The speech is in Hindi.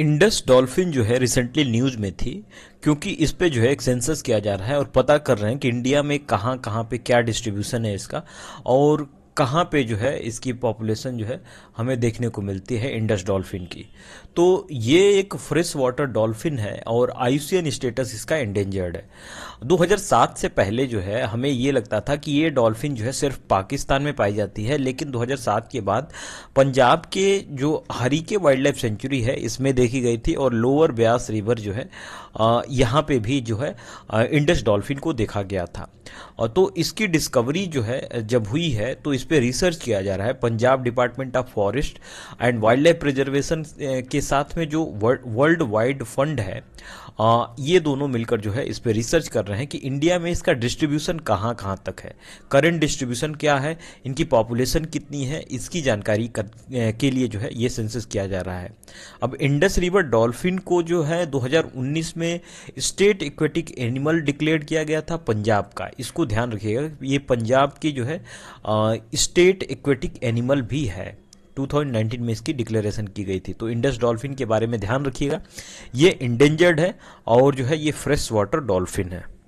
इंडस डॉल्फिन जो है रिसेंटली न्यूज़ में थी क्योंकि इस पे जो है एक सेंसस किया जा रहा है और पता कर रहे हैं कि इंडिया में कहाँ कहाँ पे क्या डिस्ट्रीब्यूशन है इसका और कहाँ पे जो है इसकी पॉपुलेशन जो है हमें देखने को मिलती है इंडस डॉल्फिन की तो ये एक फ्रेश वाटर डॉल्फिन है और आयुषियन स्टेटस इसका एंडेंजर्ड है 2007 से पहले जो है हमें ये लगता था कि ये डॉल्फिन जो है सिर्फ पाकिस्तान में पाई जाती है लेकिन 2007 के बाद पंजाब के जो हरीके वाइल्ड लाइफ सेंचुरी है इसमें देखी गई थी और लोअर ब्यास रिवर जो है यहाँ पे भी जो है इंडस डॉल्फिन को देखा गया था तो इसकी डिस्कवरी जो है जब हुई है तो इस पे रिसर्च किया जा रहा है Punjab department of forest and wildlife preservation के साथ में जो वर्ल्ड वाइड फंड है आ, ये दोनों मिलकर जो है इस पर रिसर्च कर रहे हैं कि इंडिया में इसका डिस्ट्रीब्यूशन कहाँ कहाँ तक है करंट डिस्ट्रीब्यूशन क्या है इनकी पॉपुलेशन कितनी है इसकी जानकारी कर, के लिए जो है ये सेंसस किया जा रहा है अब इंडस रिवर डॉल्फिन को जो है 2019 में स्टेट इक्वेटिक एनिमल डिक्लेयर किया गया था पंजाब का इसको ध्यान रखिएगा ये पंजाब की जो है स्टेट इक्वेटिक एनिमल भी है 2019 में इसकी डिक्लेरेशन की गई थी तो इंडस डॉल्फिन के बारे में ध्यान रखिएगा ये इंडेंजर्ड है और जो है ये फ्रेश वाटर डॉल्फिन है